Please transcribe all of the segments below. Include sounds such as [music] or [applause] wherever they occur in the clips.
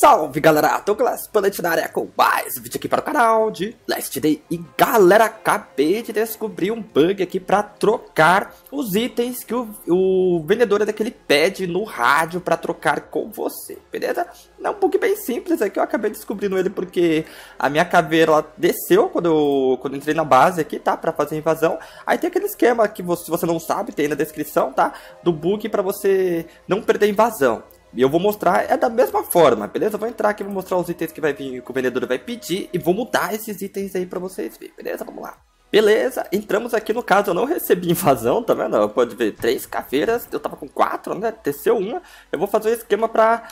Salve galera, Douglas Planet na área com mais um vídeo aqui para o canal de Last Day E galera, acabei de descobrir um bug aqui para trocar os itens que o, o vendedor daquele pede no rádio para trocar com você, beleza? É um bug bem simples aqui, eu acabei descobrindo ele porque a minha caveira desceu quando eu, quando eu entrei na base aqui, tá? Para fazer invasão Aí tem aquele esquema que você, se você não sabe, tem na descrição, tá? Do bug para você não perder invasão e eu vou mostrar é da mesma forma, beleza? vou entrar aqui, vou mostrar os itens que vai vir, que o vendedor vai pedir e vou mudar esses itens aí pra vocês verem, beleza? Vamos lá. Beleza, entramos aqui no caso, eu não recebi [laughs] invasão, tá vendo? Pode ver, três caveiras, eu tava com quatro, né? Teceu uma, eu vou fazer o um esquema pra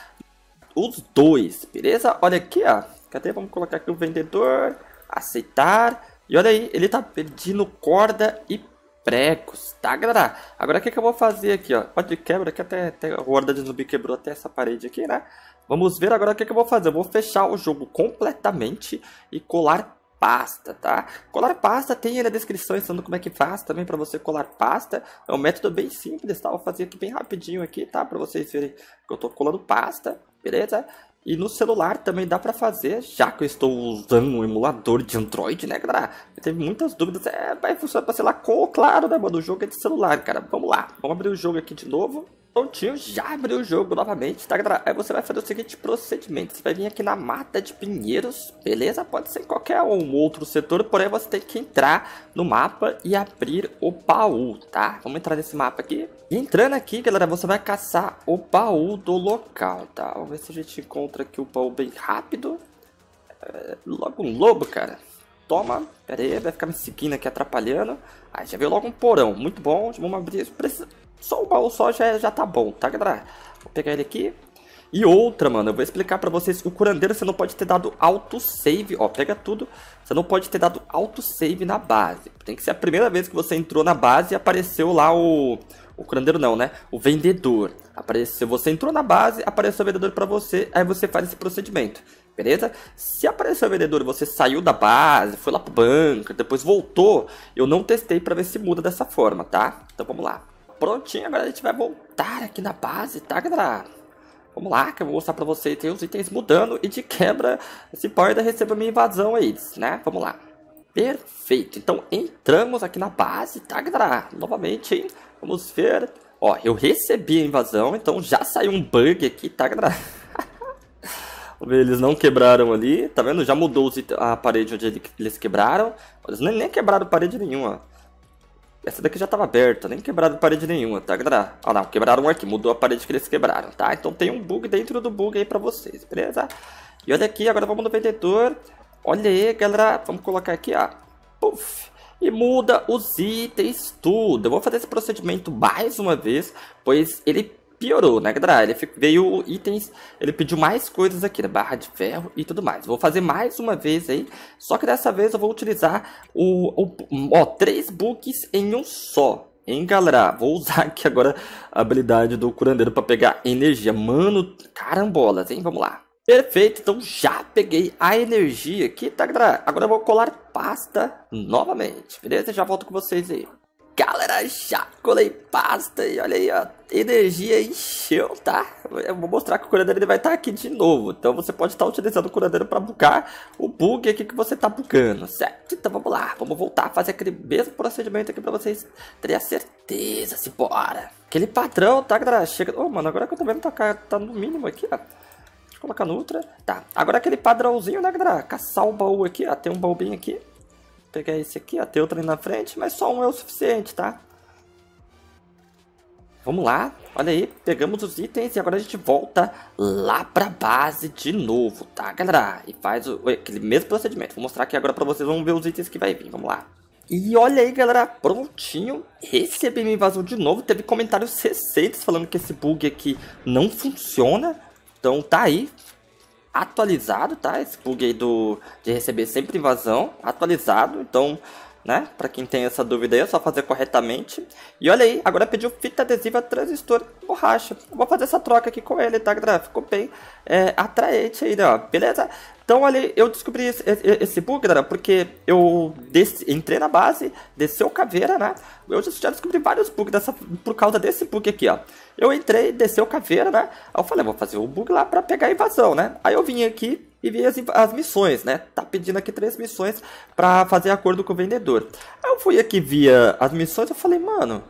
os dois, beleza? Olha aqui, ó, cadê? Vamos colocar aqui o vendedor, aceitar, e olha aí, ele tá pedindo corda e precos, tá, galera? Agora o que, que eu vou fazer aqui, ó? pode de quebra que até, até o Horda de Zumbi quebrou até essa parede aqui, né? Vamos ver agora o que, que eu vou fazer. Eu vou fechar o jogo completamente e colar pasta, tá? Colar pasta tem aí na descrição ensinando como é que faz também para você colar pasta. É um método bem simples, tá? Vou fazer aqui bem rapidinho aqui, tá? Para vocês verem que eu tô colando pasta, beleza? E no celular também dá para fazer, já que eu estou usando um emulador de Android, né, galera? Eu teve muitas dúvidas, é, vai funcionar pra sei lá, com, claro, né, mano? O jogo é de celular, cara. Vamos lá, vamos abrir o jogo aqui de novo. Prontinho, já abriu o jogo novamente, tá galera? Aí você vai fazer o seguinte procedimento, você vai vir aqui na mata de pinheiros, beleza? Pode ser qualquer um outro setor, porém você tem que entrar no mapa e abrir o baú, tá? Vamos entrar nesse mapa aqui. E entrando aqui, galera, você vai caçar o baú do local, tá? Vamos ver se a gente encontra aqui o baú bem rápido. É, logo um lobo, cara. Toma, pera aí, vai ficar me seguindo aqui, atrapalhando. Aí ah, já veio logo um porão, muito bom. Vamos abrir, precisa... Só um baú só já, já tá bom, tá, galera? Vou pegar ele aqui. E outra, mano, eu vou explicar pra vocês o curandeiro você não pode ter dado autosave, ó, pega tudo. Você não pode ter dado autosave na base. Tem que ser a primeira vez que você entrou na base e apareceu lá o... O curandeiro não, né? O vendedor. Apareceu, você entrou na base, apareceu o vendedor pra você, aí você faz esse procedimento, beleza? Se apareceu o vendedor e você saiu da base, foi lá pro banco, depois voltou, eu não testei pra ver se muda dessa forma, tá? Então vamos lá prontinho. Agora a gente vai voltar aqui na base, tá, galera? Vamos lá, que eu vou mostrar pra vocês os itens mudando e de quebra esse power ainda receba minha invasão aí, né? Vamos lá. Perfeito. Então entramos aqui na base, tá, galera? Novamente, hein? Vamos ver. Ó, eu recebi a invasão, então já saiu um bug aqui, tá, galera? [laughs] Eles não quebraram ali, tá vendo? Já mudou a parede onde eles quebraram. Eles nem, nem quebraram parede nenhuma. Essa daqui já estava aberta, nem quebraram parede nenhuma, tá, galera? Ah, não, quebraram um aqui, mudou a parede que eles quebraram, tá? Então tem um bug dentro do bug aí pra vocês, beleza? E olha aqui, agora vamos no vendedor. Olha aí, galera, vamos colocar aqui, ó. Puf! e muda os itens tudo. Eu vou fazer esse procedimento mais uma vez, pois ele piorou, né, galera? Ele veio itens, ele pediu mais coisas aqui, né? barra de ferro e tudo mais. Vou fazer mais uma vez aí, só que dessa vez eu vou utilizar o, o ó, três books em um só. Hein, galera? Vou usar aqui agora a habilidade do curandeiro para pegar energia. Mano, carambolas, hein? Vamos lá. Perfeito, então já peguei a energia aqui, tá, galera? Agora eu vou colar pasta novamente, beleza? Já volto com vocês aí galera, já colei pasta e olha aí, ó, energia encheu, tá? Eu vou mostrar que o curandeiro ele vai estar tá aqui de novo, então você pode estar tá utilizando o curandeiro para bucar o bug aqui que você está bucando, certo? Então vamos lá, vamos voltar a fazer aquele mesmo procedimento aqui para vocês terem a certeza, se bora! Aquele padrão, tá galera? Chega... Ô, oh, mano, agora que eu tô vendo tá, tá no mínimo aqui, ó. Deixa eu colocar no ultra, tá. Agora aquele padrãozinho, né galera? Caçar o baú aqui, ó, tem um baú bem aqui pegar é esse aqui, ó. Tem outro ali na frente, mas só um é o suficiente, tá? Vamos lá, olha aí, pegamos os itens e agora a gente volta lá pra base de novo, tá galera? E faz o, aquele mesmo procedimento, vou mostrar aqui agora pra vocês, vamos ver os itens que vai vir, vamos lá. E olha aí galera, prontinho, recebi minha invasão de novo, teve comentários recentes falando que esse bug aqui não funciona, então tá aí, atualizado, tá? Esse aí do de receber sempre invasão, atualizado. Então, né? Para quem tem essa dúvida aí, é só fazer corretamente. E olha aí, agora pediu fita adesiva, transistor, borracha. vou fazer essa troca aqui com ele, tá, galera? Ficou bem é, atraente aí, né? Beleza? Então, olha, eu descobri esse, esse bug, galera, porque eu desci, entrei na base, desceu caveira, né? Eu já descobri vários bugs dessa, por causa desse bug aqui, ó. Eu entrei, desceu caveira, né? Aí eu falei, vou fazer o um bug lá pra pegar a invasão, né? Aí eu vim aqui, e vi as, as missões, né? Tá pedindo aqui três missões para fazer acordo com o vendedor. Aí eu fui aqui via as missões, eu falei, mano,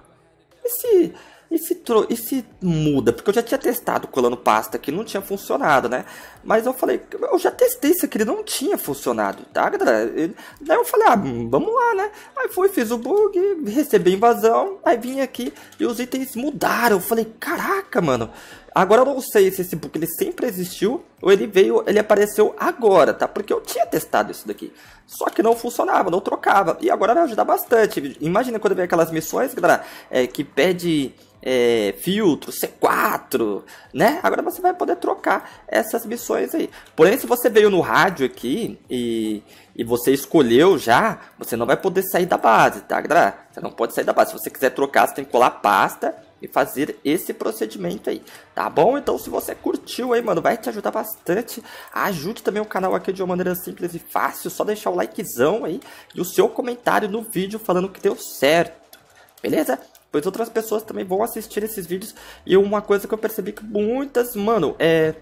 e se, e se, tro e se muda? Porque eu já tinha testado colando pasta que não tinha funcionado, né? Mas eu falei, eu já testei isso aqui, não tinha funcionado, tá, galera? E, daí eu falei, ah, vamos lá, né? Aí fui, fiz o bug, recebi invasão, aí vim aqui e os itens mudaram. Eu falei, caraca, mano. Agora eu não sei se esse book ele sempre existiu ou ele veio, ele apareceu agora, tá? Porque eu tinha testado isso daqui. Só que não funcionava, não trocava. E agora vai ajudar bastante. Imagina quando vem aquelas missões, galera, é, que pede é, filtro, C4, né? Agora você vai poder trocar essas missões aí. Porém, se você veio no rádio aqui e, e você escolheu já, você não vai poder sair da base, tá, galera? Você não pode sair da base. Se você quiser trocar, você tem que colar pasta e fazer esse procedimento aí, tá bom? Então se você curtiu aí, mano, vai te ajudar bastante. Ajude também o canal aqui de uma maneira simples e fácil, só deixar o likezão aí e o seu comentário no vídeo falando que deu certo, beleza? Pois outras pessoas também vão assistir esses vídeos e uma coisa que eu percebi que muitas, mano, é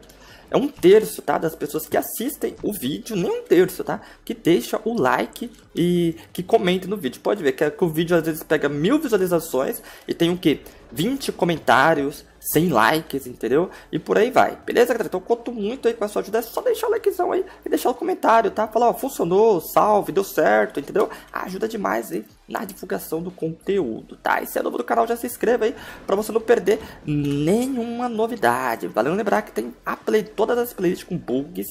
é um terço, tá? Das pessoas que assistem o vídeo, nem um terço, tá? Que deixa o like e que comenta no vídeo. Pode ver que, é que o vídeo às vezes pega mil visualizações e tem o que? 20 comentários, 100 likes, entendeu? E por aí vai, beleza, galera? Então conto muito aí com a sua ajuda, é só deixar o likezão aí e deixar o comentário, tá? Falar, ó, funcionou, salve, deu certo, entendeu? Ajuda demais aí na divulgação do conteúdo, tá? E se é novo do canal, já se inscreva aí para você não perder nenhuma novidade. Valeu lembrar que tem a play, todas as playlists com bugs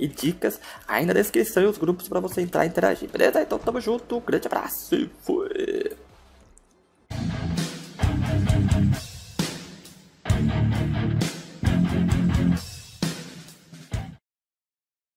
e dicas aí na descrição e os grupos para você entrar e interagir, beleza? Então tamo junto, grande abraço e fui!